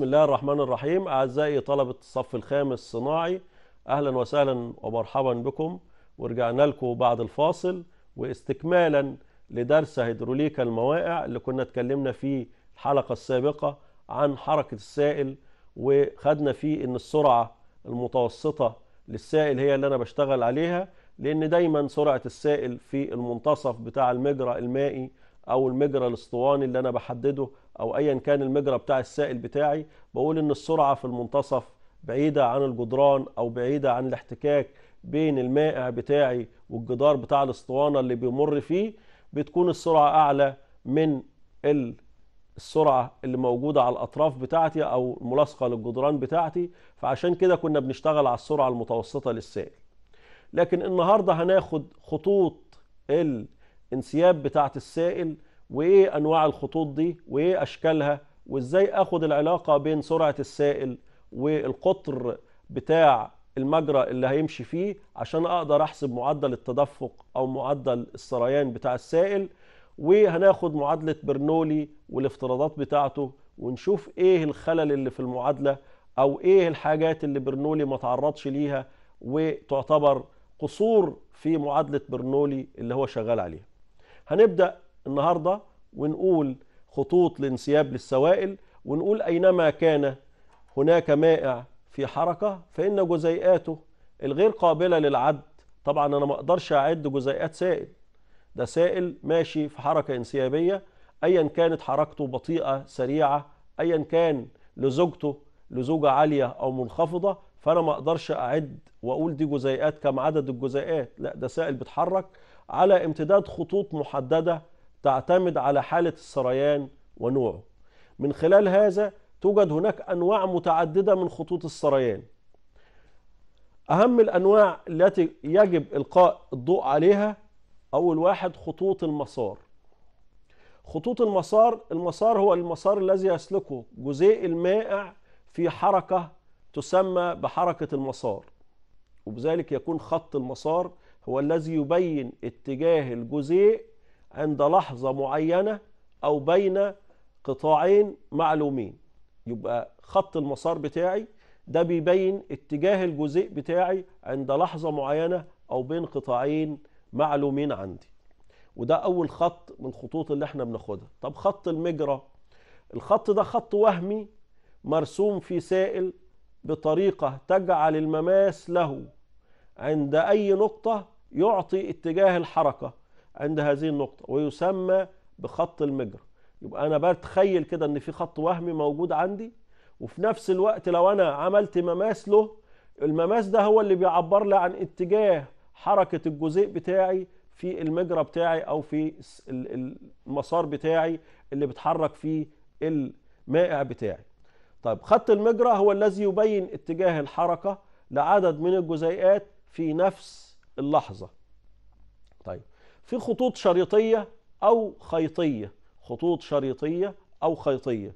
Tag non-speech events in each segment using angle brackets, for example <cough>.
بسم الله الرحمن الرحيم أعزائي طلبة الصف الخامس صناعي أهلا وسهلا ومرحبا بكم ورجعنا لكم بعد الفاصل واستكمالا لدرس هيدروليكا الموائع اللي كنا اتكلمنا فيه الحلقة السابقة عن حركة السائل وخدنا فيه ان السرعة المتوسطة للسائل هي اللي أنا بشتغل عليها لأن دايما سرعة السائل في المنتصف بتاع المجرى المائي أو المجرى الاسطواني اللي أنا بحدده او ايا كان المجرى بتاع السائل بتاعي بقول ان السرعه في المنتصف بعيده عن الجدران او بعيده عن الاحتكاك بين المائع بتاعي والجدار بتاع الاسطوانه اللي بيمر فيه بتكون السرعه اعلى من السرعه اللي موجوده على الاطراف بتاعتي او ملاصقة للجدران بتاعتي فعشان كده كنا بنشتغل على السرعه المتوسطه للسائل لكن النهارده هناخد خطوط الانسياب بتاعت السائل وايه انواع الخطوط دي وايه اشكالها وازاي اخد العلاقة بين سرعة السائل والقطر بتاع المجرى اللي هيمشي فيه عشان اقدر احسب معدل التدفق او معدل السريان بتاع السائل وهناخد معادلة برنولي والافتراضات بتاعته ونشوف ايه الخلل اللي في المعادلة او ايه الحاجات اللي برنولي ما تعرضش ليها وتعتبر قصور في معادلة برنولي اللي هو شغال عليها هنبدأ النهاردة ونقول خطوط لانسياب للسوائل ونقول أينما كان هناك مائع في حركة فإن جزيئاته الغير قابلة للعد طبعا أنا ما أقدرش أعد جزيئات سائل ده سائل ماشي في حركة انسيابية أيا كانت حركته بطيئة سريعة أيا كان لزوجته لزوجة عالية أو منخفضة فأنا ما أقدرش أعد وأقول دي جزيئات كم عدد الجزيئات لا ده سائل بيتحرك على امتداد خطوط محددة تعتمد على حالة السريان ونوعه من خلال هذا توجد هناك أنواع متعددة من خطوط السريان أهم الأنواع التي يجب إلقاء الضوء عليها أول واحد خطوط المسار خطوط المسار المسار هو المسار الذي يسلكه جزيء المائع في حركة تسمى بحركة المسار وبذلك يكون خط المسار هو الذي يبين اتجاه الجزيء عند لحظة معينة أو بين قطاعين معلومين يبقى خط المسار بتاعي ده بيبين اتجاه الجزيء بتاعي عند لحظة معينة أو بين قطاعين معلومين عندي وده أول خط من الخطوط اللي احنا بناخدها طب خط المجرى الخط ده خط وهمي مرسوم في سائل بطريقة تجعل المماس له عند أي نقطة يعطي اتجاه الحركة عند هذه النقطة ويسمى بخط المجرى يبقى أنا بتخيل كده إن في خط وهمي موجود عندي وفي نفس الوقت لو أنا عملت مماس له المماس ده هو اللي بيعبر لي عن اتجاه حركة الجزيء بتاعي في المجرى بتاعي أو في المسار بتاعي اللي بتحرك فيه المائع بتاعي طيب خط المجرى هو الذي يبين اتجاه الحركة لعدد من الجزيئات في نفس اللحظة طيب في خطوط شريطية أو خيطية خطوط شريطية أو خيطية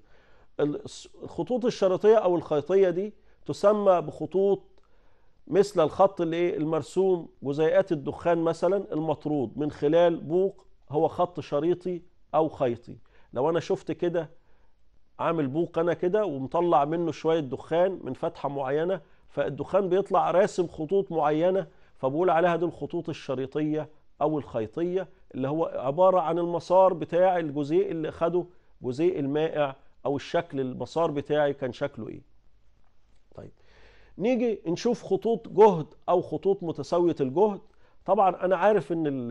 الخطوط الشريطية أو الخيطية دي تسمى بخطوط مثل الخط اللي إيه؟ المرسوم جزيئات الدخان مثلا المطرود من خلال بوق هو خط شريطي أو خيطي لو أنا شفت كده عامل بوق أنا كده ومطلع منه شوية دخان من فتحة معينة فالدخان بيطلع راسم خطوط معينة فبقول عليها دي الخطوط الشريطية او الخيطيه اللي هو عباره عن المسار بتاع الجزيء اللي خده جزيء المائع او الشكل المسار بتاعي كان شكله ايه طيب نيجي نشوف خطوط جهد او خطوط متساويه الجهد طبعا انا عارف ان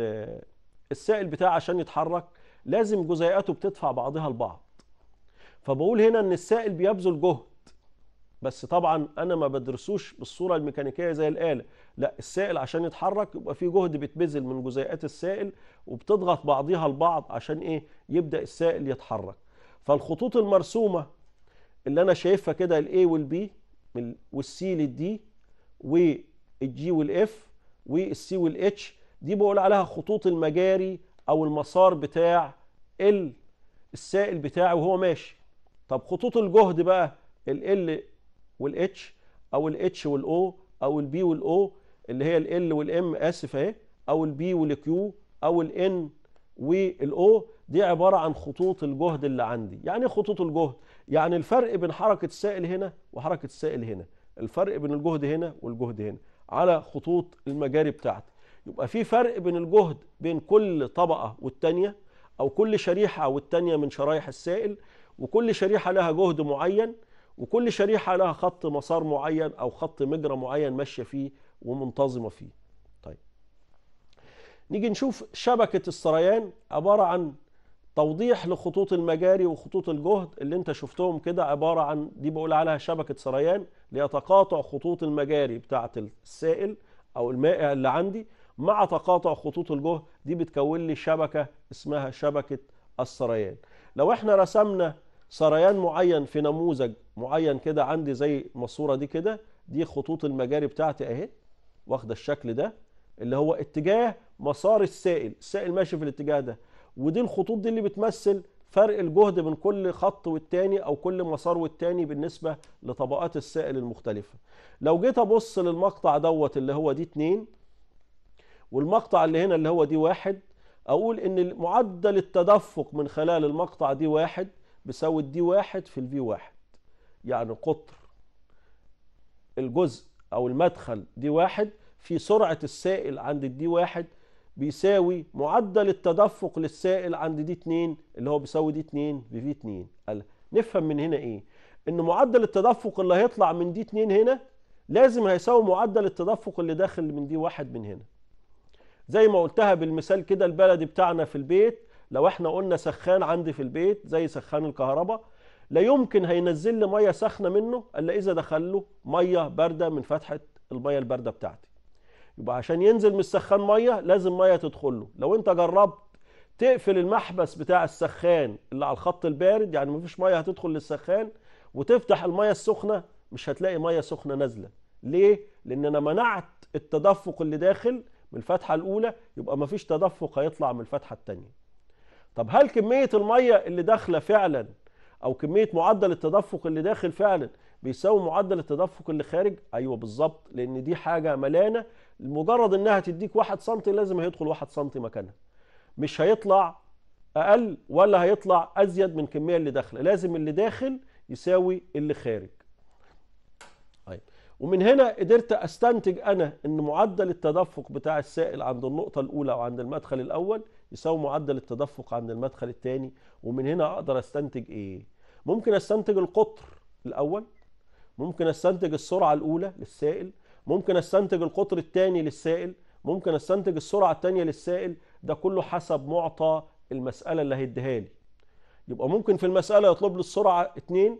السائل بتاعي عشان يتحرك لازم جزيئاته بتدفع بعضها البعض فبقول هنا ان السائل بيبذل جهد بس طبعا انا ما بدرسوش بالصوره الميكانيكيه زي الاله لا السائل عشان يتحرك يبقى في جهد بيتبذل من جزيئات السائل وبتضغط بعضيها البعض عشان ايه يبدا السائل يتحرك فالخطوط المرسومه اللي انا شايفها كده الاي والبي والسي للدي والجي والاف والسي والاتش دي بقول عليها خطوط المجاري او المسار بتاع السائل بتاعي وهو ماشي طب خطوط الجهد بقى ال والاتش او الاتش والاو او البي والاو اللي هي ال والام اسف اهي او البي والكيو او الان والاو دي عباره عن خطوط الجهد اللي عندي يعني ايه خطوط الجهد يعني الفرق بين حركه السائل هنا وحركه السائل هنا الفرق بين الجهد هنا والجهد هنا على خطوط المجاري بتاعتي يبقى في فرق بين الجهد بين كل طبقه والتانيه او كل شريحه والتانيه من شرايح السائل وكل شريحه لها جهد معين وكل شريحة لها خط مسار معين أو خط مجرى معين ماشية فيه ومنتظمة فيه طيب نيجي نشوف شبكة السريان عبارة عن توضيح لخطوط المجاري وخطوط الجهد اللي انت شفتهم كده عبارة عن دي بقول عليها شبكة سريان ليتقاطع خطوط المجاري بتاعة السائل أو المائع اللي عندي مع تقاطع خطوط الجهد دي بتكون لي شبكة اسمها شبكة السريان لو احنا رسمنا سريان معين في نموذج معين كده عندي زي ما الصوره دي كده دي خطوط المجاري بتاعتي اهي واخده الشكل ده اللي هو اتجاه مسار السائل السائل ماشي في الاتجاه ده ودي الخطوط دي اللي بتمثل فرق الجهد بين كل خط والتاني او كل مسار والتاني بالنسبه لطبقات السائل المختلفه لو جيت ابص للمقطع دوت اللي هو دي 2 والمقطع اللي هنا اللي هو دي واحد اقول ان معدل التدفق من خلال المقطع دي واحد بيساوي الدي واحد في الفي واحد يعني قطر الجزء او المدخل دي واحد في سرعة السائل عند الدي واحد بيساوي معدل التدفق للسائل عند دي 2 اللي هو بيساوي دي 2 في 2 قال نفهم من هنا ايه ان معدل التدفق اللي هيطلع من دي 2 هنا لازم هيساوي معدل التدفق اللي داخل من دي واحد من هنا زي ما قلتها بالمثال كده البلدي بتاعنا في البيت لو احنا قلنا سخان عندي في البيت زي سخان الكهرباء لا يمكن هينزل لي ميه سخنه منه الا اذا دخل له ميه بارده من فتحه الميه البارده بتاعتي يبقى عشان ينزل من السخان ميه لازم ميه تدخل له لو انت جربت تقفل المحبس بتاع السخان اللي على الخط البارد يعني مفيش ميه هتدخل للسخان وتفتح الميه السخنه مش هتلاقي ميه سخنه نازله ليه لان انا منعت التدفق اللي داخل من الفتحه الاولى يبقى مفيش تدفق هيطلع من الفتحه الثانيه طب هل كمية المية اللي داخلة فعلا او كمية معدل التدفق اللي داخل فعلا بيساوي معدل التدفق اللي خارج ايوه بالظبط لان دي حاجة ملانة لمجرد انها تديك واحد سنتي لازم هيدخل واحد سنتي مكانها مش هيطلع اقل ولا هيطلع ازيد من الكميه اللي داخله لازم اللي داخل يساوي اللي خارج طيب ومن هنا قدرت استنتج انا ان معدل التدفق بتاع السائل عند النقطه الاولى وعند المدخل الاول يساوي معدل التدفق عند المدخل الثاني ومن هنا اقدر استنتج ايه ممكن استنتج القطر الاول ممكن استنتج السرعه الاولى للسائل ممكن استنتج القطر الثاني للسائل ممكن استنتج السرعه الثانيه للسائل ده كله حسب معطى المساله اللي هيديها لي يبقى ممكن في المساله يطلب لي السرعه 2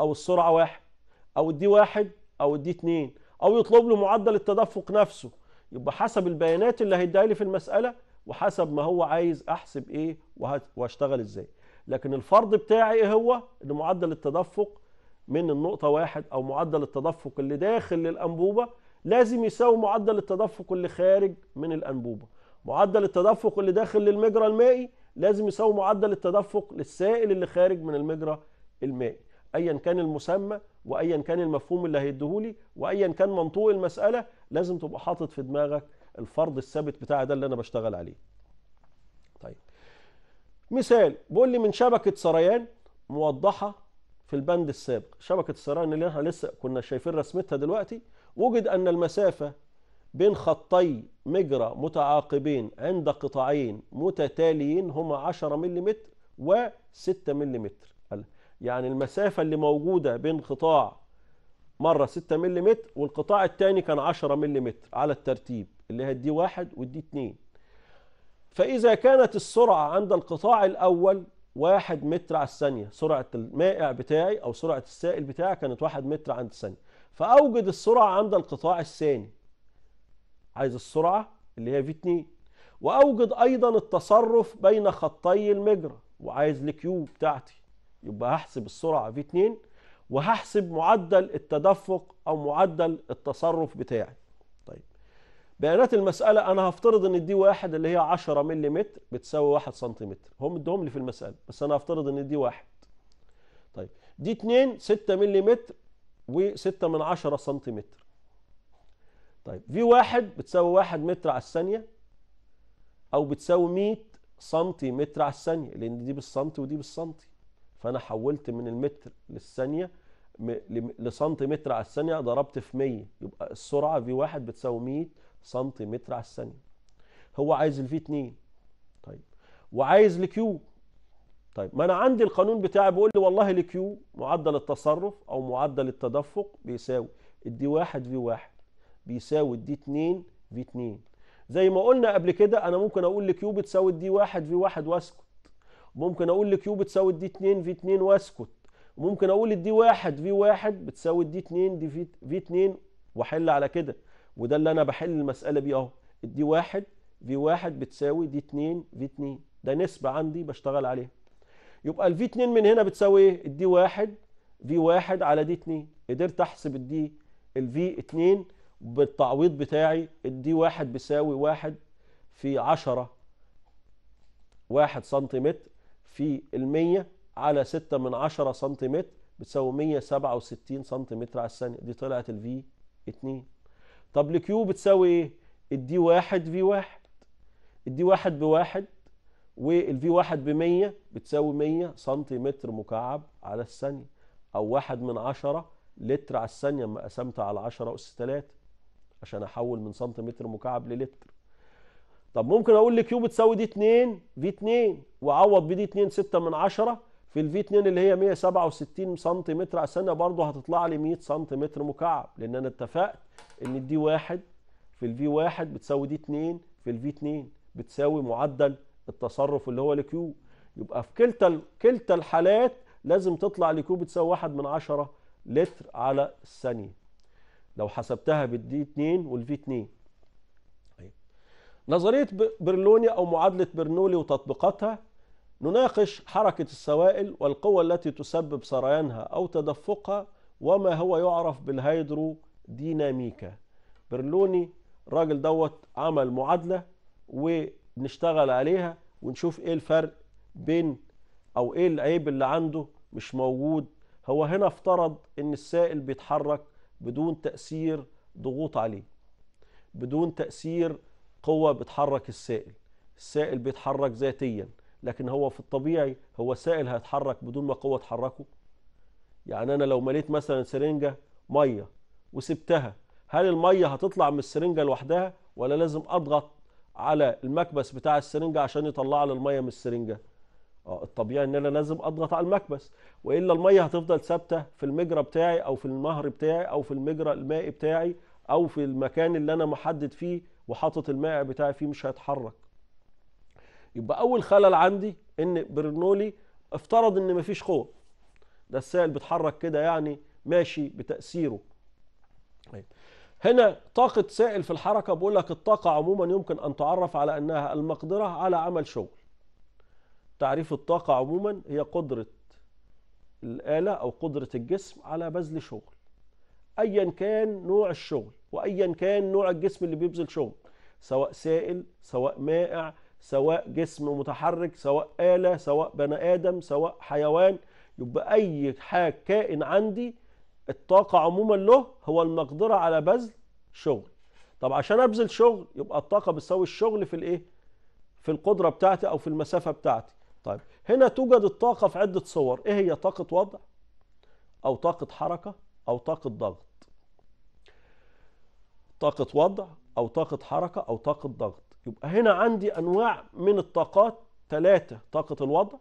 او السرعه 1 او الدي 1 او الدي 2 او يطلب له معدل التدفق نفسه يبقى حسب البيانات اللي هيديها لي في المساله وحسب ما هو عايز احسب ايه واشتغل ازاي لكن الفرض بتاعي ايه هو ان معدل التدفق من النقطة واحد او معدل التدفق اللي داخل للانبوبة لازم يساوي معدل التدفق اللي خارج من الانبوبة معدل التدفق اللي داخل للمجرى المائي لازم يساوي معدل التدفق للسائل اللي خارج من المجرى المائي ايا كان المسمى وايا كان المفهوم اللي هيديهولي وايا كان منطوق المسألة لازم تبقى حاطط في دماغك الفرض الثابت بتاعي ده اللي انا بشتغل عليه طيب مثال بيقول لي من شبكه سريان موضحه في البند السابق شبكه السريان اللي احنا لسه كنا شايفين رسمتها دلوقتي وجد ان المسافه بين خطي مجرى متعاقبين عند قطاعين متتاليين هما 10 ملم و6 ملم يعني المسافة اللي موجودة بين قطاع مرة 6 ملم والقطاع الثاني كان 10 ملم على الترتيب اللي هدي واحد ودي اتنين فإذا كانت السرعة عند القطاع الأول واحد متر على الثانية سرعة المائع بتاعي أو سرعة السائل بتاعي كانت واحد متر عند الثانية فأوجد السرعة عند القطاع الثاني عايز السرعة اللي هي في 2 وأوجد أيضا التصرف بين خطي المجرى وعايز الكيو بتاعتي يبقى هحسب السرعة في 2 وهحسب معدل التدفق أو معدل التصرف بتاعي بيانات المسألة أنا هفترض إن دي واحد اللي هي 10 ملم بتساوي 1 سم هم ادوهم لي في المسألة بس أنا هفترض إن دي واحد طيب دي 2 6 ملم و6 من 10 سم طيب في واحد بتساوي 1 متر على الثانية أو بتساوي 100 سنتيمتر على الثانية لأن دي بالسنتي ودي بالسنتي فأنا حولت من المتر للثانية لسنتيمتر على الثانية ضربت في 100 يبقى السرعة في واحد بتساوي 100 سنتيمتر على الثانيه هو عايز الفي 2 طيب وعايز الكيو طيب ما انا عندي القانون بتاعي بيقول لي والله الكيو معدل التصرف او معدل التدفق بيساوي الدي 1 في 1 بيساوي الدي 2 في 2 زي ما قلنا قبل كده انا ممكن اقول الكيو بتساوي الدي 1 في 1 واسكت ممكن اقول الكيو بتساوي الدي 2 في 2 واسكت ممكن اقول الدي 1 في 1 بتساوي الدي 2 دي في 2 واحل على كده وده اللي انا بحل المساله بيه اهو دي واحد في واحد بتساوي دي 2 في 2 ده نسبه عندي بشتغل عليها يبقى الفي 2 من هنا بتساوي ايه الدي واحد في واحد على دي 2 قدرت احسب الدي الفي 2 بالتعويض بتاعي الدي واحد بيساوي واحد في 10 واحد سنتيمتر في المية على 6 من 10 سنتيمتر بتساوي 167 سنتيمتر على الثانية دي طلعت الفي 2 طب الكيو بتساوي ايه الدي واحد في واحد الدي واحد بواحد والفي واحد بمية بتساوي مية سنتيمتر مكعب على الثانية أو واحد من عشرة لتر على الثانية اما قسمت على عشرة أس تلاتة عشان أحول من سنتيمتر مكعب للتر طب ممكن أقول لكيو بتساوي دي اتنين في اتنين وأعوض بدي اتنين ستة من عشرة في الفي 2 اللي هي 167 سم سنة برضه هتطلع لي 100 سم مكعب لان انا اتفقت ان دي واحد في الفي واحد بتساوي دي 2 في الفي 2 بتساوي معدل التصرف اللي هو الكيو يبقى في كلتا كلتا الحالات لازم تطلع الكيو بتساوي واحد من عشرة لتر على الثانيه لو حسبتها بالدي 2 والفي 2 طيب. نظريه برلوني او معادله برنولي وتطبيقاتها نناقش حركة السوائل والقوى التي تسبب سريانها أو تدفقها وما هو يعرف بالهيدرو ديناميكا برلوني الراجل دوت عمل معادلة ونشتغل عليها ونشوف ايه الفرق بين او ايه العيب اللي عنده مش موجود هو هنا افترض ان السائل بيتحرك بدون تأثير ضغوط عليه بدون تأثير قوة بتحرك السائل السائل بيتحرك ذاتيا لكن هو في الطبيعي هو السائل هيتحرك بدون ما قوة تحركه يعني أنا لو مليت مثلا سرنجة مية وسبتها هل المية هتطلع من السرنجة لوحدها ولا لازم أضغط على المكبس بتاع السرنجة عشان يطلع لي المية من السرنجة آه، الطبيعي ان انا لازم اضغط على المكبس والا الميه هتفضل ثابته في المجرى بتاعي او في النهر بتاعي او في المجرى المائي بتاعي او في المكان اللي انا محدد فيه وحاطط الماء بتاعي فيه مش هيتحرك يبقى اول خلل عندي ان برنولي افترض ان مفيش قوه ده السائل بيتحرك كده يعني ماشي بتاثيره طيب. هنا طاقة سائل في الحركة بقول لك الطاقة عموما يمكن أن تعرف على أنها المقدرة على عمل شغل تعريف الطاقة عموما هي قدرة الآلة أو قدرة الجسم على بذل شغل أيا كان نوع الشغل وأيا كان نوع الجسم اللي بيبذل شغل سواء سائل سواء مائع سواء جسم متحرك سواء آلة سواء بني آدم سواء حيوان يبقى أي حاجة كائن عندي الطاقة عموما له هو المقدرة على بذل شغل طب عشان أبذل شغل يبقى الطاقة بتساوي الشغل في الإيه؟ في القدرة بتاعتي أو في المسافة بتاعتي طيب هنا توجد الطاقة في عدة صور إيه هي طاقة وضع أو طاقة حركة أو طاقة ضغط طاقة وضع أو طاقة حركة أو طاقة ضغط يبقى هنا عندي أنواع من الطاقات ثلاثة طاقة الوضع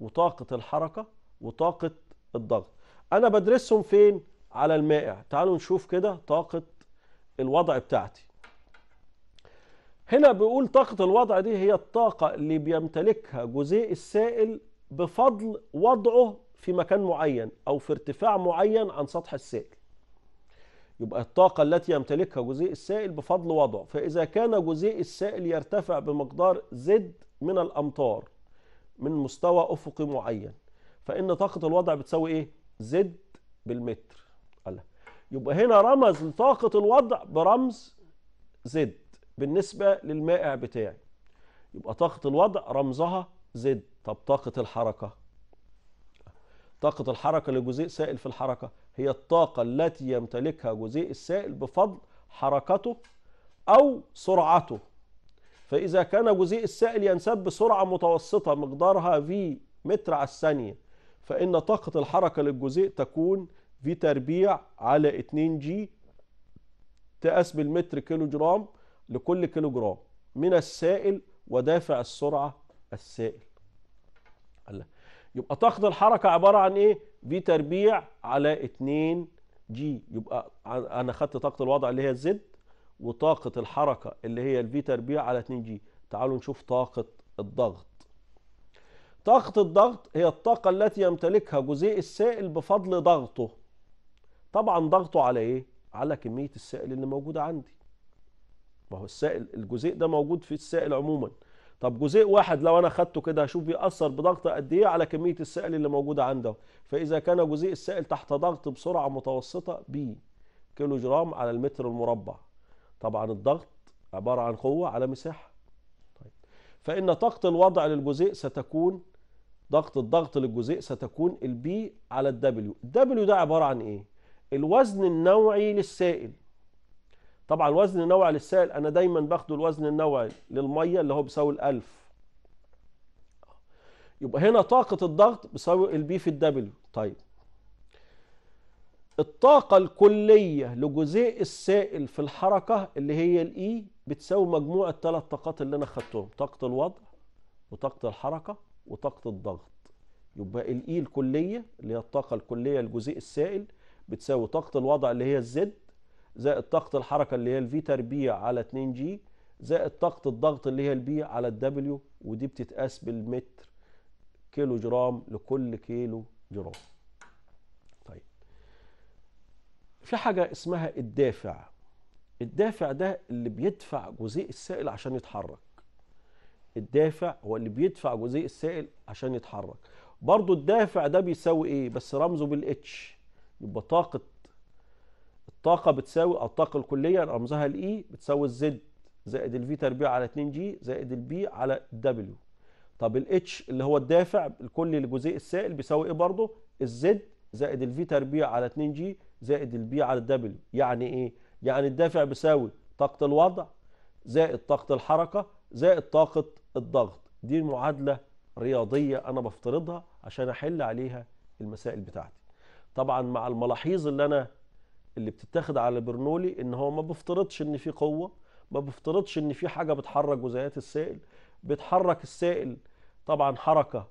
وطاقة الحركة وطاقة الضغط أنا بدرسهم فين؟ على المائع تعالوا نشوف كده طاقة الوضع بتاعتي هنا بيقول طاقة الوضع دي هي الطاقة اللي بيمتلكها جزيء السائل بفضل وضعه في مكان معين أو في ارتفاع معين عن سطح السائل يبقى الطاقة التي يمتلكها جزيء السائل بفضل وضعه فإذا كان جزيء السائل يرتفع بمقدار زد من الأمتار من مستوى أفقي معين فإن طاقة الوضع بتساوي إيه؟ زد بالمتر ألا. يبقى هنا رمز لطاقة الوضع برمز زد بالنسبة للمائع بتاعي يبقى طاقة الوضع رمزها زد طب طاقة الحركة طاقة الحركة لجزيء سائل في الحركة هي الطاقة التي يمتلكها جزيء السائل بفضل حركته أو سرعته فإذا كان جزيء السائل ينسب بسرعة متوسطة مقدارها في متر على الثانية فإن طاقة الحركة للجزيء تكون في تربيع على 2 جي تقاس بالمتر كيلو جرام لكل كيلو جرام من السائل ودافع السرعة السائل يبقى طاقة الحركة عبارة عن إيه؟ تربيع على 2 جي يبقى انا خدت طاقه الوضع اللي هي الزد وطاقه الحركه اللي هي الفي تربيع على 2 جي تعالوا نشوف طاقه الضغط طاقه الضغط هي الطاقه التي يمتلكها جزيء السائل بفضل ضغطه طبعا ضغطه على ايه على كميه السائل اللي موجوده عندي ما هو السائل الجزيء ده موجود في السائل عموما طب جزيء واحد لو انا خدته كده هشوف بيأثر بضغط قد ايه على كميه السائل اللي موجوده عنده فاذا كان جزيء السائل تحت ضغط بسرعه متوسطه ب كيلو جرام على المتر المربع طبعا الضغط عباره عن قوه على مساحه طيب فان طاقه الوضع للجزيء ستكون ضغط الضغط للجزيء ستكون البي على الدبليو الدبليو ده عباره عن ايه الوزن النوعي للسائل طبعا الوزن النوعي للسائل انا دايما باخده الوزن النوعي للميه اللي هو بيساوي ال 1000 يبقى هنا طاقة الضغط بيساوي البي في الدبليو طيب الطاقة الكلية لجزيء السائل في الحركة اللي هي الاي e بتساوي مجموع الثلاث طاقات اللي انا خدتهم طاقة الوضع وطاقة الحركة وطاقة الضغط يبقى الاي e الكلية اللي هي الطاقة الكلية لجزيء السائل بتساوي طاقة الوضع اللي هي الزد زائد طاقة الحركة اللي هي الفي تربيع على 2 جي زائد طاقة الضغط اللي هي البي على الدبليو ودي بتتقاس بالمتر كيلو جرام لكل كيلو جرام طيب في حاجة اسمها الدافع الدافع ده اللي بيدفع جزيء السائل عشان يتحرك الدافع هو اللي بيدفع جزيء السائل عشان يتحرك برضو الدافع ده بيساوي ايه بس رمزه بالاتش يبقى طاقة الطاقة بتساوي الطاقة الكلية رمزها الإي e بتساوي الزد زائد الفي تربيع على 2 جي زائد البي على الدبليو طب الاتش اللي هو الدافع الكلي لجزيء السائل بيساوي ايه برضه؟ الزد زائد الفي تربيع على 2 جي زائد البي على الدبليو يعني ايه؟ يعني الدافع بيساوي طاقة الوضع زائد طاقة الحركة زائد طاقة الضغط دي معادلة رياضية أنا بفترضها عشان أحل عليها المسائل بتاعتي طبعا مع الملاحظ اللي أنا اللي بتتاخد على برنولي ان هو ما بيفترضش ان في قوه ما بيفترضش ان في حاجه بتحرك جزيئات السائل بتحرك السائل طبعا حركه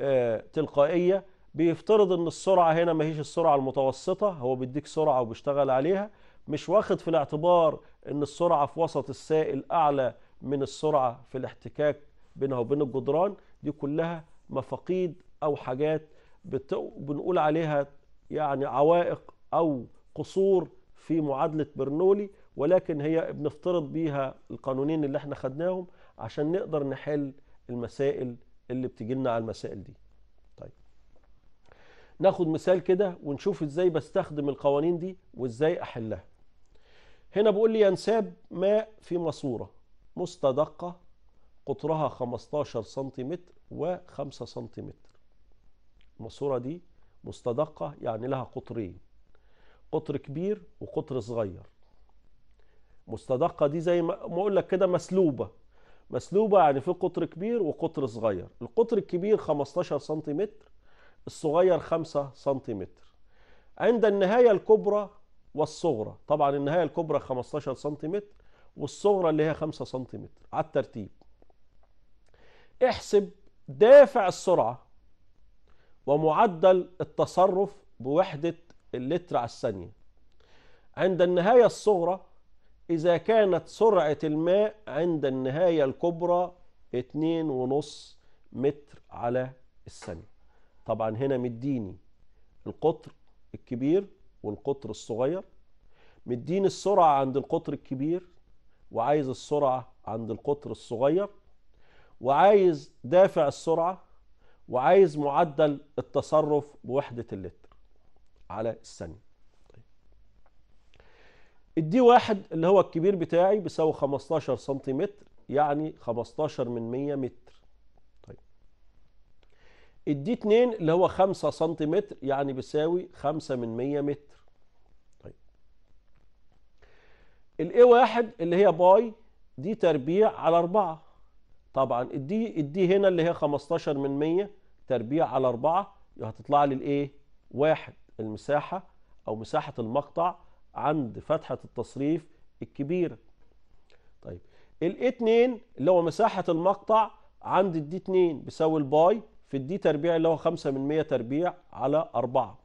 آه، تلقائيه بيفترض ان السرعه هنا ما هيش السرعه المتوسطه هو بيديك سرعه وبيشتغل عليها مش واخد في الاعتبار ان السرعه في وسط السائل اعلى من السرعه في الاحتكاك بينها وبين الجدران دي كلها مفاقيد او حاجات بنقول عليها يعني عوائق او قصور في معادلة برنولي ولكن هي بنفترض بيها القانونين اللي احنا خدناهم عشان نقدر نحل المسائل اللي بتجي لنا على المسائل دي طيب ناخد مثال كده ونشوف ازاي بستخدم القوانين دي وازاي احلها هنا بقول لي ينساب ماء في ماسوره مستدقه قطرها 15 سنتيمتر و5 سنتيمتر الماسوره دي مستدقه يعني لها قطرين قطر كبير وقطر صغير مستدقه دي زي ما اقول لك كده مسلوبه مسلوبه يعني في قطر كبير وقطر صغير القطر الكبير 15 سنتيمتر الصغير 5 سنتيمتر عند النهايه الكبرى والصغرى طبعا النهايه الكبرى 15 سنتيمتر والصغرى اللي هي 5 سنتيمتر على الترتيب احسب دافع السرعه ومعدل التصرف بوحده اللتر على الثانية عند النهاية الصغرى إذا كانت سرعة الماء عند النهاية الكبرى 2.5 متر على الثانية طبعا هنا مديني القطر الكبير والقطر الصغير مديني السرعة عند القطر الكبير وعايز السرعة عند القطر الصغير وعايز دافع السرعة وعايز معدل التصرف بوحدة اللتر على الثانية طيب. الدي واحد اللي هو الكبير بتاعي بيساوي 15 سنتيمتر يعني 15 من 100 متر طيب الدي 2 اللي هو 5 سنتيمتر يعني بيساوي 5 من 100 متر طيب الاي واحد اللي هي باي دي تربيع على 4 طبعا الدي الدي هنا اللي هي 15 من 100 تربيع على 4 هتطلع لي الايه؟ واحد المساحة أو مساحة المقطع عند فتحة التصريف الكبيرة طيب الـ 2 اللي هو مساحة المقطع عند الـ 2 بيساوي الباي في الـ D تربيع اللي هو 5 من 100 تربيع على 4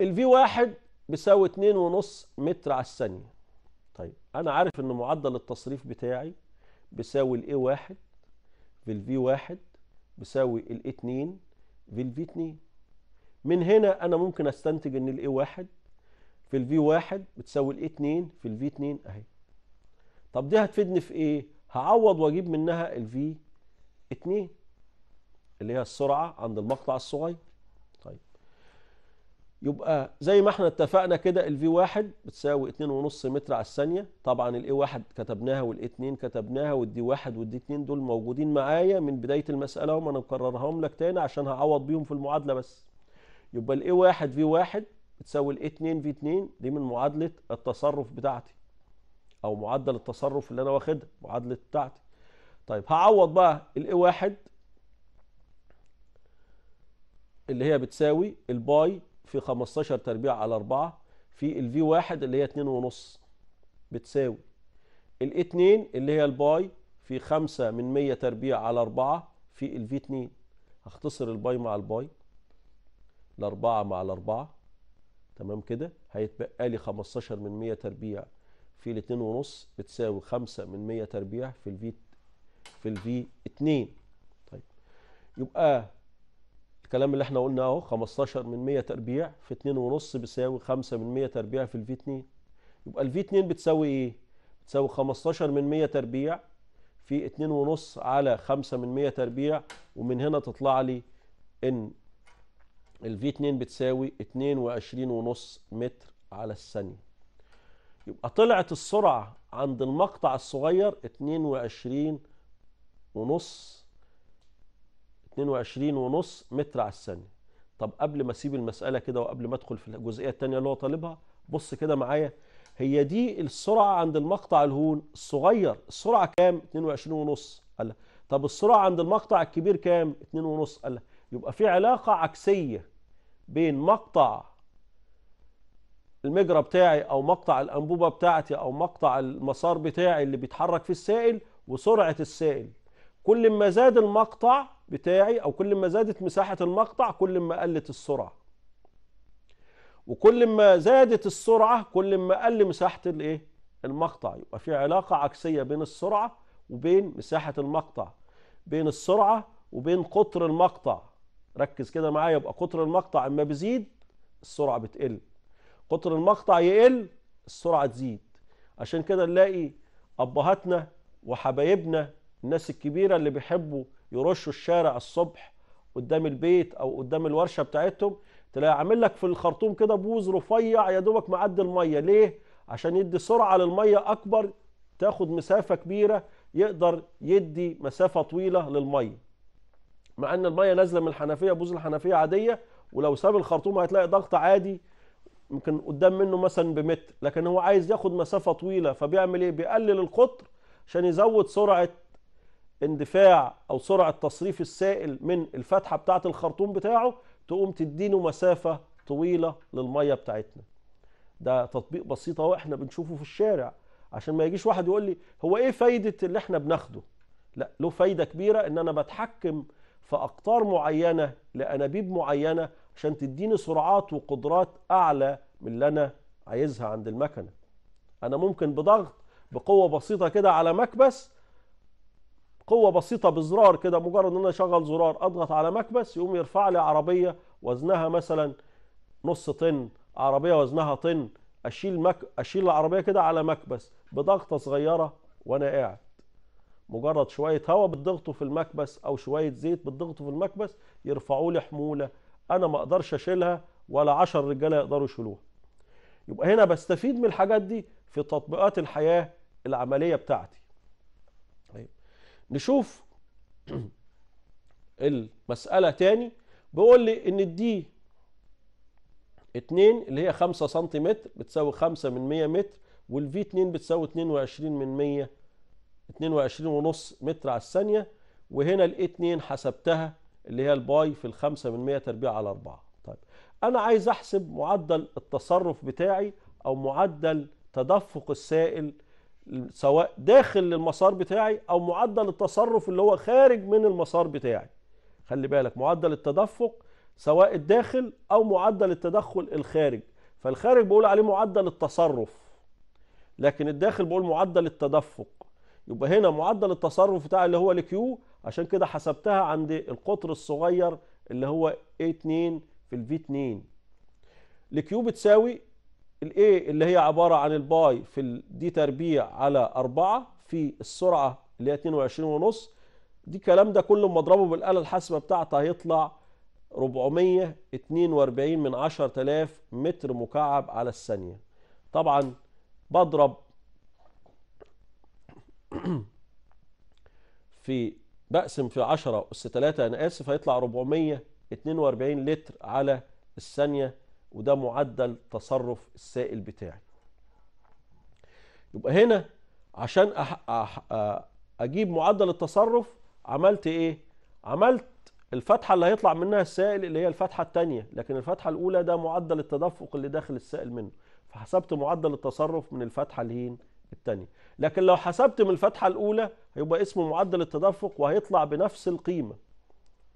الـ v 1 بيساوي 2.5 متر على الثانية طيب أنا عارف إن معدل التصريف بتاعي بيساوي الـ A1 في الـ V1 بيساوي الـ A2 في الـ V2 من هنا انا ممكن استنتج ان الاي واحد في الفي واحد بتساوي الاي اتنين في الفي اتنين اهي طب دي هتفيدني في ايه هعوض واجيب منها الفي اتنين اللي هي السرعة عند المقطع الصغير طيب يبقى زي ما احنا اتفقنا كده الفي واحد بتساوي اتنين ونص متر على الثانية طبعا الاي واحد كتبناها والاي اتنين كتبناها والدي واحد والدي اتنين دول موجودين معايا من بداية المسألة وما انا لك تاني عشان هعوض بيهم في المعادلة بس يبقى الاي 1 في 1 بتساوي الاي 2 في 2 دي من معادله التصرف بتاعتي او معدل التصرف اللي انا واخدها معادله بتاعتي طيب هعوض بقى الاي 1 اللي هي بتساوي الباي في 15 تربيع على 4 في الفي 1 اللي هي 2.5 بتساوي الاي 2 اللي هي الباي في 5 من 100 تربيع على 4 في الفي 2 هختصر الباي مع الباي الأربعة مع الأربعة تمام كده هيتبقى لي 15 من 100 تربيع في ال ونص بتساوي 5 من 100 تربيع في ال في ال في 2 طيب يبقى الكلام اللي احنا قلنا اهو 15 من 100 تربيع في 2 ونص بيساوي 5 من 100 تربيع في ال في 2 يبقى ال في 2 بتساوي ايه بتساوي 15 من 100 تربيع في 2 ونص على 5 من 100 تربيع ومن هنا تطلع لي ان ال v 2 بتساوي 22.5 متر على الثانية يبقى طلعت السرعة عند المقطع الصغير 22.5 22.5 متر على الثانية طب قبل ما اسيب المسألة كده وقبل ما ادخل في الجزئية الثانية اللي هو طالبها بص كده معايا هي دي السرعة عند المقطع الهون الصغير السرعة كام 22.5 قال طب السرعة عند المقطع الكبير كام 2.5 قال يبقى في علاقة عكسية بين مقطع المجرى بتاعي او مقطع الانبوبه بتاعتي او مقطع المسار بتاعي اللي بيتحرك في السائل وسرعه السائل كل ما زاد المقطع بتاعي او كل ما زادت مساحه المقطع كل ما قلت السرعه وكل ما زادت السرعه كل ما قل مساحه الايه المقطع يبقى في علاقه عكسيه بين السرعه وبين مساحه المقطع بين السرعه وبين قطر المقطع ركز كده معايا يبقى قطر المقطع اما بيزيد السرعه بتقل قطر المقطع يقل السرعه تزيد عشان كده نلاقي ابهاتنا وحبايبنا الناس الكبيره اللي بيحبوا يرشوا الشارع الصبح قدام البيت او قدام الورشه بتاعتهم تلاقي عامل لك في الخرطوم كده بوز رفيع يا دوبك معدي الميه ليه عشان يدي سرعه للميه اكبر تاخد مسافه كبيره يقدر يدي مسافه طويله للميه مع ان الميه نازله من الحنفيه بوز الحنفيه عاديه ولو ساب الخرطوم هتلاقي ضغط عادي ممكن قدام منه مثلا بمتر لكن هو عايز ياخد مسافه طويله فبيعمل ايه بيقلل القطر عشان يزود سرعه اندفاع او سرعه تصريف السائل من الفتحه بتاعه الخرطوم بتاعه تقوم تدينه مسافه طويله للميه بتاعتنا ده تطبيق بسيط اهو احنا بنشوفه في الشارع عشان ما يجيش واحد يقول لي هو ايه فايده اللي احنا بناخده لا له فايده كبيره ان انا بتحكم في أقطار معينة لأنابيب معينة عشان تديني سرعات وقدرات أعلى من اللي أنا عايزها عند المكنة أنا ممكن بضغط بقوة بسيطة كده على مكبس قوة بسيطة بزرار كده مجرد ان انا اشغل زرار اضغط على مكبس يقوم يرفع لي عربية وزنها مثلا نص طن عربية وزنها طن اشيل مك... اشيل العربية كده على مكبس بضغطة صغيرة وانا قاعد مجرد شوية هواء بتضغطه في المكبس أو شوية زيت بتضغطه في المكبس يرفعوا لي حمولة أنا ما أقدرش أشيلها ولا عشر رجالة يقدروا يشيلوها يبقى هنا بستفيد من الحاجات دي في تطبيقات الحياة العملية بتاعتي طيب، نشوف <clears throat> المسألة تاني بيقول لي إن الدي 2 اللي هي 5 سنتيمتر بتساوي 5 من 100 متر والفي 2 بتساوي 22 من 100 22.5 متر على الثانية وهنا الاي 2 حسبتها اللي هي الباي في الخمسة من 100 تربيع على 4 طيب أنا عايز أحسب معدل التصرف بتاعي أو معدل تدفق السائل سواء داخل المسار بتاعي أو معدل التصرف اللي هو خارج من المسار بتاعي خلي بالك معدل التدفق سواء الداخل أو معدل التدخل الخارج فالخارج بقول عليه معدل التصرف لكن الداخل بقول معدل التدفق يبقى هنا معدل التصرف بتاع اللي هو الكيو عشان كده حسبتها عند القطر الصغير اللي هو A2 في الفي 2 الكيو بتساوي الـ A اللي هي عبارة عن الباي في الدي تربيع على 4 في السرعة اللي هي 22 ونص دي الكلام ده كله مضربه بالآلة الحاسبة بتاعته هيطلع 442 من 10000 متر مكعب على الثانية طبعا بضرب <clears throat> في بقسم في 10 أس 3 أنا آسف هيطلع 442 لتر على الثانية وده معدل تصرف السائل بتاعي يبقى هنا عشان أح أح أجيب معدل التصرف عملت إيه؟ عملت الفتحة اللي هيطلع منها السائل اللي هي الفتحة الثانية لكن الفتحة الأولى ده معدل التدفق اللي داخل السائل منه فحسبت معدل التصرف من الفتحة الهين الثانيه لكن لو حسبت من الفتحه الاولى هيبقى اسمه معدل التدفق وهيطلع بنفس القيمه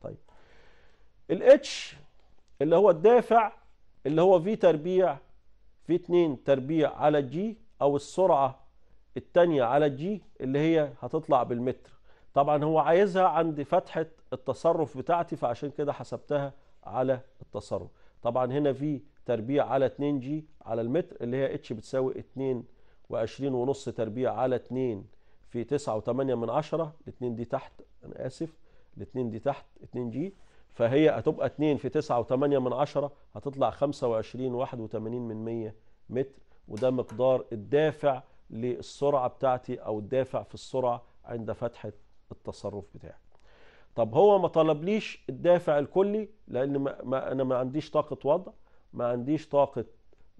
طيب الاتش اللي هو الدافع اللي هو في تربيع في 2 تربيع على جي او السرعه الثانيه على جي اللي هي هتطلع بالمتر طبعا هو عايزها عند فتحه التصرف بتاعتي فعشان كده حسبتها على التصرف طبعا هنا في تربيع على 2 جي على المتر اللي هي اتش بتساوي 2 وعشرين ونص تربيع على اتنين في تسعة وتمانية من عشرة الاتنين دي تحت انا اسف الاتنين دي تحت اتنين جي فهي هتبقى اتنين في تسعة وتمانية من عشرة هتطلع خمسة وعشرين واحد وتمانين من مية متر وده مقدار الدافع للسرعة بتاعتي او الدافع في السرعة عند فتحة التصرف بتاعي طب هو ما طلبليش الدافع الكلي لان ما ما انا ما عنديش طاقة وضع ما عنديش طاقة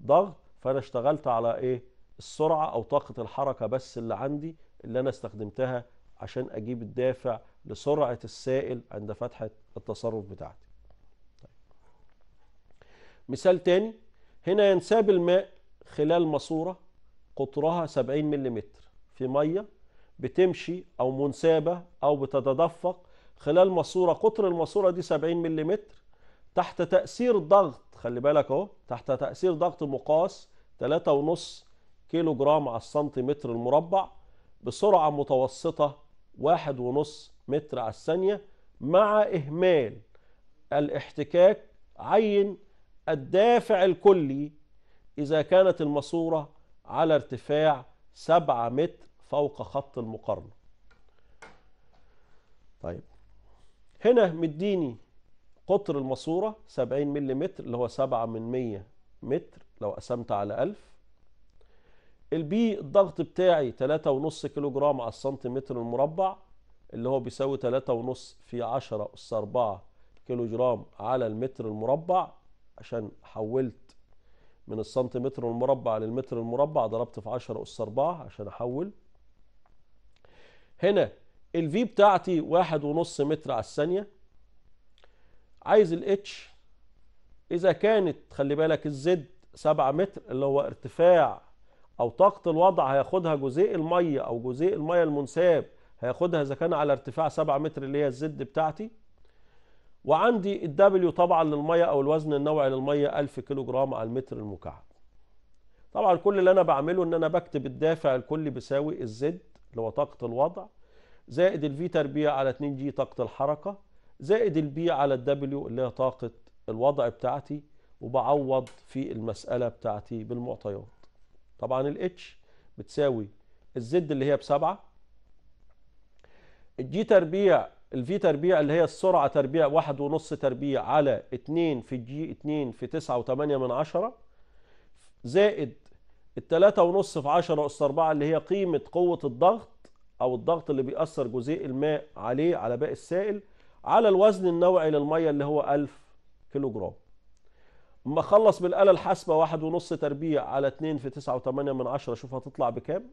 ضغط فانا اشتغلت على ايه السرعة أو طاقة الحركة بس اللي عندي اللي أنا استخدمتها عشان أجيب الدافع لسرعة السائل عند فتحة التصرف بتاعتي طيب. مثال تاني هنا ينساب الماء خلال ماسورة قطرها 70 ملم في مية بتمشي أو منسابة أو بتتدفق خلال ماسورة قطر الماسورة دي 70 ملم تحت تأثير ضغط خلي بالك اهو تحت تأثير ضغط مقاس 3.5 كيلو جرام على السنتيمتر المربع بسرعة متوسطة واحد ونص متر على الثانية مع إهمال الاحتكاك عين الدافع الكلي إذا كانت الماسورة على ارتفاع سبعة متر فوق خط المقارنة طيب هنا مديني قطر الماسورة 70 متر اللي هو 7 من 100 متر لو قسمت على 1000 البي الضغط بتاعي 3.5 كيلو جرام على السنتيمتر المربع اللي هو بيساوي 3.5 في 10 أس 4 كيلو جرام على المتر المربع عشان حولت من السنتيمتر المربع للمتر المربع ضربت في 10 أس 4 عشان أحول هنا الفي بتاعتي 1.5 متر على الثانية عايز الاتش إذا كانت خلي بالك الزد 7 متر اللي هو ارتفاع او طاقه الوضع هياخدها جزيء الميه او جزيء الميه المنساب هياخدها اذا كان على ارتفاع 7 متر اللي هي الزد بتاعتي وعندي الدبليو طبعا للميه او الوزن النوعي للميه 1000 كيلو جرام على المتر المكعب طبعا كل اللي انا بعمله ان انا بكتب الدافع الكلي بيساوي الزد اللي هو طاقه الوضع زائد الفي تربيع على 2 جي طاقه الحركه زائد البي على الدبليو اللي هي طاقه الوضع بتاعتي وبعوض في المساله بتاعتي بالمعطيات طبعا الاتش بتساوي الزد اللي هي بسبعة الجي تربيع الفي تربيع اللي هي السرعة تربيع واحد ونص تربيع على اتنين في جي اتنين في تسعة وتمانية من عشرة زائد التلاتة ونص في عشرة أس أربعة اللي هي قيمة قوة الضغط أو الضغط اللي بيأثر جزيء الماء عليه على باقي السائل على الوزن النوعي للمية اللي هو ألف كيلو جرام لما اخلص بالاله الحاسبه واحد ونص تربيع على 2 في 9 و8 من 10 اشوف هتطلع بكام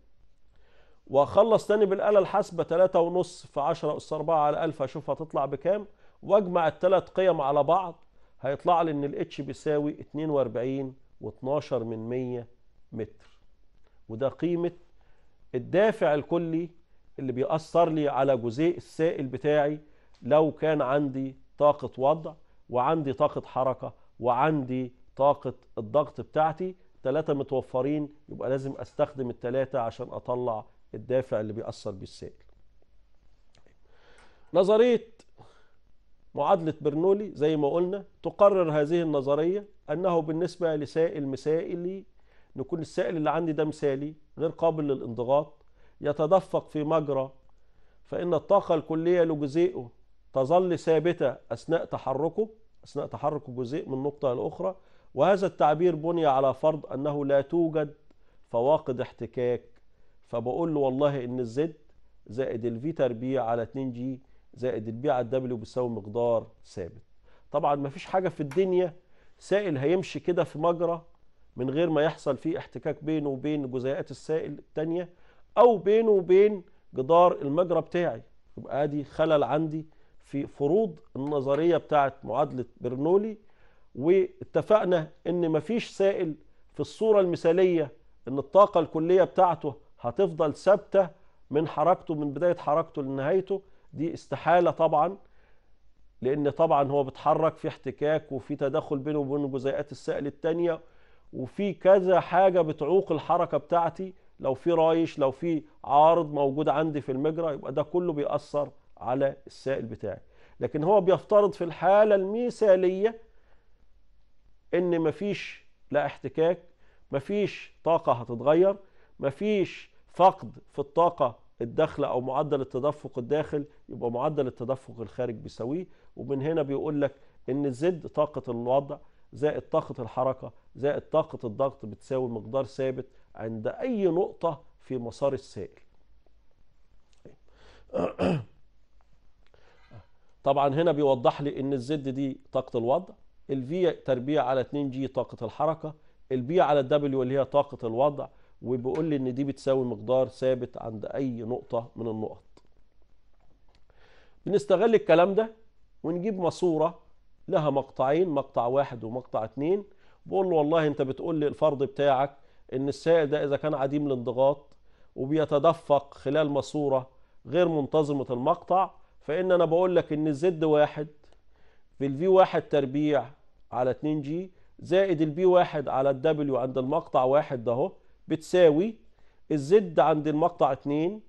واخلص تاني بالاله الحاسبه تلاتة ونص في 10 اس 4 على 1000 اشوف هتطلع بكام واجمع التلات قيم على بعض هيطلع لي ان الاتش بيساوي اتنين واربعين واتناشر من مية متر وده قيمه الدافع الكلي اللي بيأثر لي على جزيء السائل بتاعي لو كان عندي طاقة وضع وعندي طاقة حركة وعندي طاقة الضغط بتاعتي ثلاثة متوفرين يبقى لازم استخدم الثلاثة عشان اطلع الدافع اللي بيأثر بيه السائل نظرية معادلة برنولي زي ما قلنا تقرر هذه النظرية أنه بالنسبة لسائل مسائلي نكون السائل اللي عندي ده مثالي غير قابل للانضغاط يتدفق في مجرى فإن الطاقة الكلية لجزيئه تظل ثابتة أثناء تحركه أثناء تحرك الجزيء من نقطة لأخرى وهذا التعبير بني على فرض أنه لا توجد فواقد احتكاك فبقول له والله إن الزد زائد الفي تربيع على 2 جي زائد البي على الدبليو بيساوي مقدار ثابت طبعا مفيش حاجة في الدنيا سائل هيمشي كده في مجرى من غير ما يحصل فيه احتكاك بينه وبين جزيئات السائل التانية أو بينه وبين جدار المجرى بتاعي يبقى ادي خلل عندي في فروض النظرية بتاعت معادلة برنولي واتفقنا ان مفيش سائل في الصورة المثالية ان الطاقة الكلية بتاعته هتفضل ثابتة من حركته من بداية حركته لنهايته دي استحالة طبعا لان طبعا هو بيتحرك في احتكاك وفي تدخل بينه وبين جزيئات السائل التانية وفي كذا حاجة بتعوق الحركة بتاعتي لو في رايش لو في عارض موجود عندي في المجرى يبقى ده كله بيأثر على السائل بتاعي لكن هو بيفترض في الحالة المثالية ان مفيش لا احتكاك مفيش طاقة هتتغير مفيش فقد في الطاقة الداخلة او معدل التدفق الداخل يبقى معدل التدفق الخارج بيساويه ومن هنا بيقول لك ان زد طاقة الوضع زائد طاقة الحركة زائد طاقة الضغط بتساوي مقدار ثابت عند اي نقطة في مسار السائل <clears throat> طبعا هنا بيوضح لي ان الزد دي طاقه الوضع الفي تربيع على 2 جي طاقه الحركه البي على الدبليو اللي هي طاقه الوضع وبيقول لي ان دي بتساوي مقدار ثابت عند اي نقطه من النقط بنستغل الكلام ده ونجيب ماسوره لها مقطعين مقطع واحد ومقطع اتنين بقول له والله انت بتقول لي الفرض بتاعك ان السائل ده اذا كان عديم الانضغاط وبيتدفق خلال ماسوره غير منتظمه المقطع فإن أنا بقول لك إن الزد واحد في الفي واحد تربيع على 2 جي زائد البي واحد على الدبليو عند المقطع واحد ده بتساوي الزد عند المقطع 2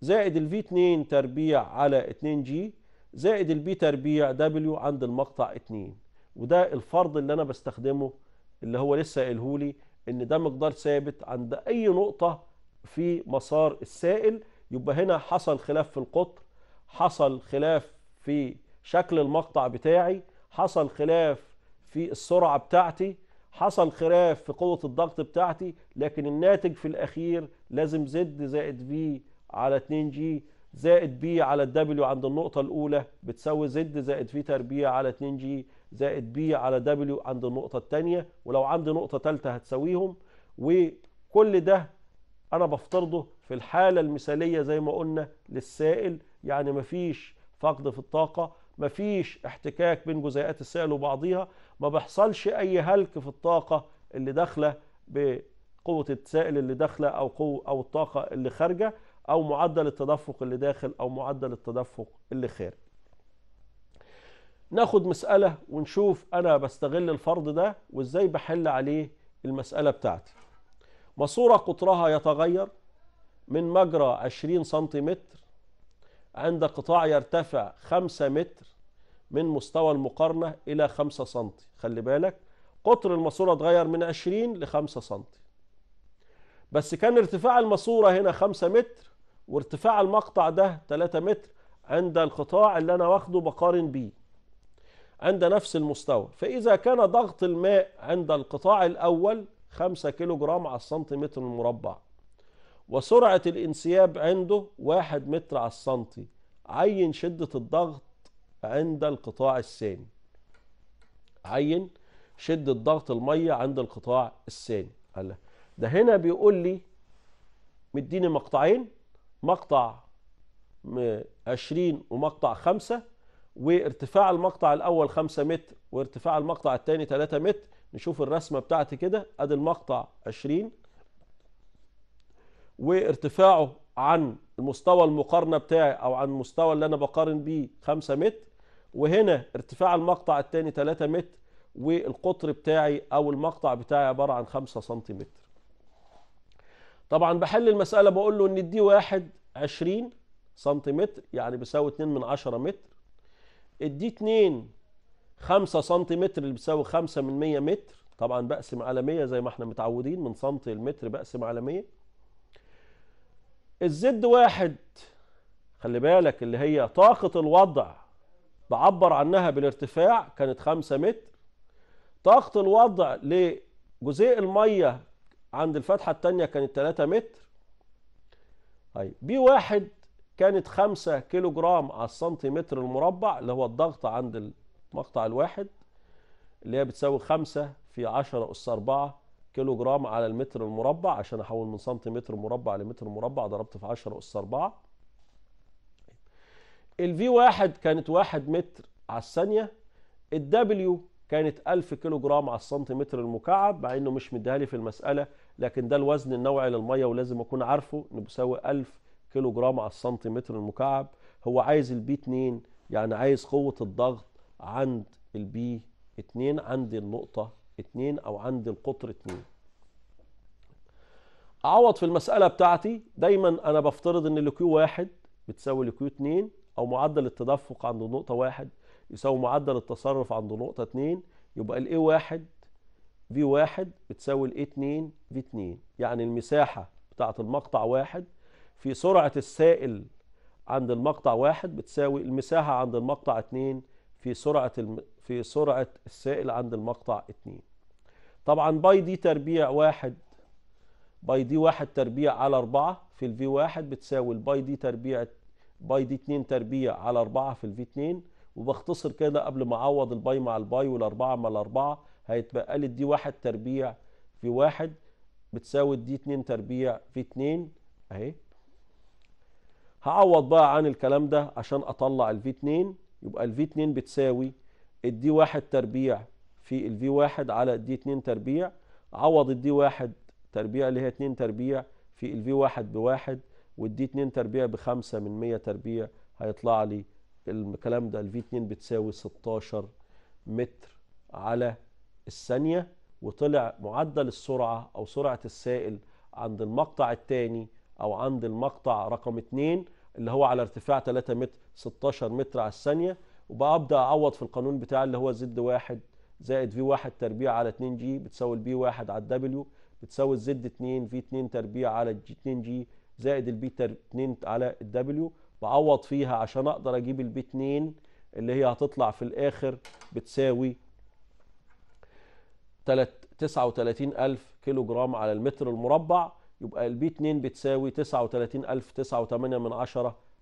زائد الفي 2 تربيع على 2 جي زائد البي تربيع دبليو عند المقطع 2 وده الفرض اللي أنا بستخدمه اللي هو لسه قايله لي إن ده مقدار ثابت عند أي نقطة في مسار السائل يبقى هنا حصل خلاف في القطر حصل خلاف في شكل المقطع بتاعي حصل خلاف في السرعة بتاعتي حصل خلاف في قوة الضغط بتاعتي لكن الناتج في الأخير لازم زد زائد في على 2 جي زائد بي على الدبليو عند النقطة الأولى بتساوي زد زائد في تربيع على 2 جي زائد بي على دبليو عند النقطة الثانية ولو عندي نقطة ثالثة هتساويهم وكل ده أنا بفترضه في الحالة المثالية زي ما قلنا للسائل يعني مفيش فقد في الطاقة مفيش احتكاك بين جزيئات السائل وبعضيها ما بيحصلش أي هلك في الطاقة اللي داخلة بقوة السائل اللي داخلة أو قوة أو الطاقة اللي خارجة أو معدل التدفق اللي داخل أو معدل التدفق اللي خارج ناخد مسألة ونشوف أنا بستغل الفرض ده وإزاي بحل عليه المسألة بتاعتي ماسورة قطرها يتغير من مجرى 20 سنتيمتر عند قطاع يرتفع 5 متر من مستوى المقارنة إلى 5 سم خلي بالك قطر الماسورة اتغير من 20 ل 5 سم بس كان ارتفاع الماسورة هنا 5 متر وارتفاع المقطع ده 3 متر عند القطاع اللي أنا واخده بقارن بيه عند نفس المستوى فإذا كان ضغط الماء عند القطاع الأول 5 كيلو جرام على السنتيمتر المربع وسرعة الانسياب عنده واحد متر على السنتي عين شدة الضغط عند القطاع الثاني عين شدة ضغط المية عند القطاع الثاني قال ده هنا بيقول لي مديني مقطعين مقطع 20 ومقطع 5 وارتفاع المقطع الاول 5 متر وارتفاع المقطع الثاني 3 متر نشوف الرسمه بتاعتي كده ادي المقطع 20 وارتفاعه عن المستوى المقارنة بتاعي او عن المستوى اللي انا بقارن بيه 5 متر وهنا ارتفاع المقطع الثاني 3 متر والقطر بتاعي او المقطع بتاعي عبارة عن 5 سنتيمتر طبعا بحل المسألة بقول له ان الدي واحد 20 سنتيمتر يعني بيساوي 2 من 10 متر الدي 2 5 سنتيمتر اللي بيساوي 5 من 100 متر طبعا بقسم على 100 زي ما احنا متعودين من سنتي لمتر بقسم على 100 الزد واحد خلي بالك اللي هي طاقة الوضع بعبر عنها بالارتفاع كانت خمسة متر طاقة الوضع لجزيء المية عند الفتحة التانية كانت تلاتة متر طيب بي واحد كانت خمسة كيلو جرام على السنتيمتر المربع اللي هو الضغط عند المقطع الواحد اللي هي بتساوي خمسة في عشرة أس أربعة كيلو جرام على المتر المربع عشان احول من سنتيمتر مربع لمتر مربع ضربت في 10 اس 4 الفي واحد كانت واحد متر على الثانيه الدبليو كانت 1000 كيلو جرام على السنتيمتر المكعب مع انه مش مديها لي في المساله لكن ده الوزن النوعي للميه ولازم اكون عارفه انه بيساوي 1000 كيلو جرام على السنتيمتر المكعب هو عايز البي 2 يعني عايز قوه الضغط عند البي 2 عند النقطه 2 او عند القطر 2 اعوض في المساله بتاعتي دايما انا بفترض ان الكيو 1 بتساوي الكيو 2 او معدل التدفق عند نقطه 1 يساوي معدل التصرف عند نقطه 2 يبقى الاي 1 في 1 بتساوي الاي 2 في 2 يعني المساحه بتاعه المقطع 1 في سرعه السائل عند المقطع 1 بتساوي المساحه عند المقطع 2 في سرعه الم... في سرعه السائل عند المقطع 2 طبعا باي دي تربيع واحد باي دي واحد تربيع على أربعة في الفي واحد بتساوي الباي دي تربيع باي دي اتنين تربيع على أربعة في الفي اتنين وبختصر كده قبل ما أعوض الباي مع الباي والأربعة مع الأربعة هيتبقى لي الدي واحد تربيع في واحد بتساوي الدي اتنين تربيع في اتنين أهي هعوض بقى عن الكلام ده عشان أطلع الفي اتنين يبقى الفي اتنين بتساوي الدي واحد تربيع في V1 على دي 2 تربيع عوض D1 تربيع اللي هي 2 تربيع في الفي 1 بواحد d 2 تربيع بخمسة من 100 تربيع هيطلع لي الكلام ده v 2 بتساوي 16 متر على الثانية وطلع معدل السرعة أو سرعة السائل عند المقطع الثاني أو عند المقطع رقم 2 اللي هو على ارتفاع 3 متر 16 متر على الثانية وبقى أبدأ أعوض في القانون بتاع اللي هو زد واحد زائد في 1 تربيع على 2 جي بتساوي البي 1 على الدبليو بتساوي الزد 2 في 2 تربيع على 2 جي زائد البي 2 على الدبليو بعوض فيها عشان اقدر اجيب البي 2 اللي هي هتطلع في الاخر بتساوي 39000 كيلو جرام على المتر المربع يبقى البي 2 بتساوي 39009.8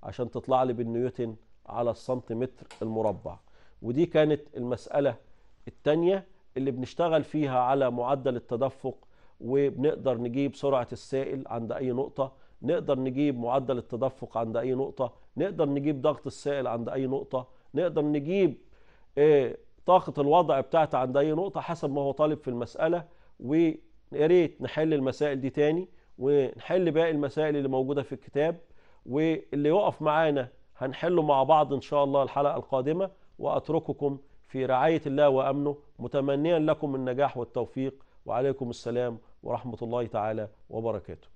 عشان تطلع لي بالنيوتن على السنتيمتر المربع ودي كانت المسألة الثانيه اللي بنشتغل فيها على معدل التدفق وبنقدر نجيب سرعه السائل عند اي نقطه نقدر نجيب معدل التدفق عند اي نقطه نقدر نجيب ضغط السائل عند اي نقطه نقدر نجيب آه، طاقه الوضع بتاعته عند اي نقطه حسب ما هو طالب في المساله ويا ريت نحل المسائل دي تاني ونحل باقي المسائل اللي موجوده في الكتاب واللي يقف معانا هنحله مع بعض ان شاء الله الحلقه القادمه واترككم في رعاية الله وأمنه متمنيا لكم النجاح والتوفيق وعليكم السلام ورحمة الله تعالى وبركاته